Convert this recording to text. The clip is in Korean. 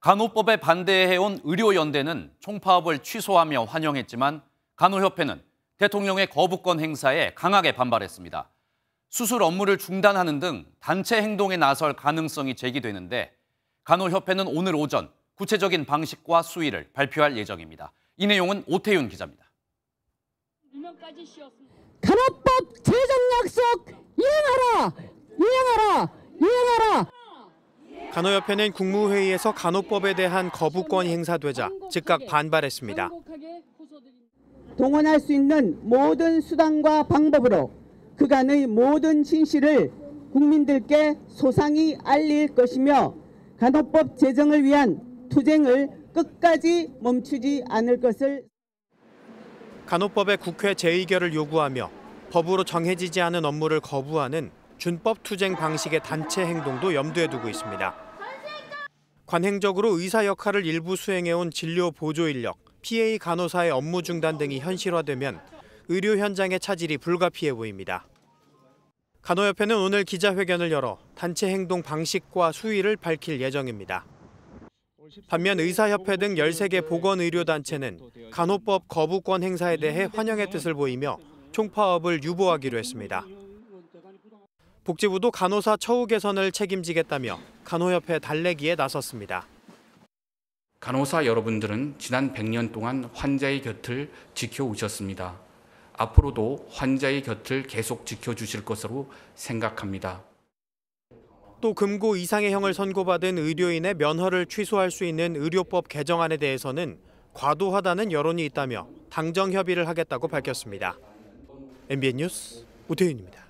간호법에 반대해온 의료연대는 총파업을 취소하며 환영했지만 간호협회는 대통령의 거부권 행사에 강하게 반발했습니다. 수술 업무를 중단하는 등 단체 행동에 나설 가능성이 제기되는데 간호협회는 오늘 오전 구체적인 방식과 수위를 발표할 예정입니다. 이 내용은 오태윤 기자입니다. 간호법 제정 약속 이행하라! 간호협회는 국무회의에서 간호법에 대한 거부권 행사되자 즉각 반발했습니다. 동원할 수 있는 모든 수단과 방법으로 그간의 모든 진실을 국민들께 소상히 알릴 것이며 간호법 제정을 위한 투쟁을 끝까지 멈추지 않을 것을 간호법의 국회 재의결을 요구하며 법으로 정해지지 않은 업무를 거부하는 준법 투쟁 방식의 단체 행동도 염두에 두고 있습니다. 관행적으로 의사 역할을 일부 수행해온 진료 보조 인력, PA 간호사의 업무 중단 등이 현실화되면 의료 현장의 차질이 불가피해 보입니다. 간호협회는 오늘 기자회견을 열어 단체 행동 방식과 수위를 밝힐 예정입니다. 반면 의사협회 등 13개 보건의료단체는 간호법 거부권 행사에 대해 환영의 뜻을 보이며 총파업을 유보하기로 했습니다. 복지부도 간호사 처우 개선을 책임지겠다며 간호협회 달래기에 나섰습니다. 간호사 여러분들은 지난 100년 동안 환자의 곁을 지켜오셨습니다. 앞으로도 환자의 곁을 계속 지켜주실 것으로 생각합니다. 또 금고 이상의 형을 선고받은 의료인의 면허를 취소할 수 있는 의료법 개정안에 대해서는 과도하다는 여론이 있다며 당정 협의를 하겠다고 밝혔습니다. MBN 뉴스 우태윤입니다.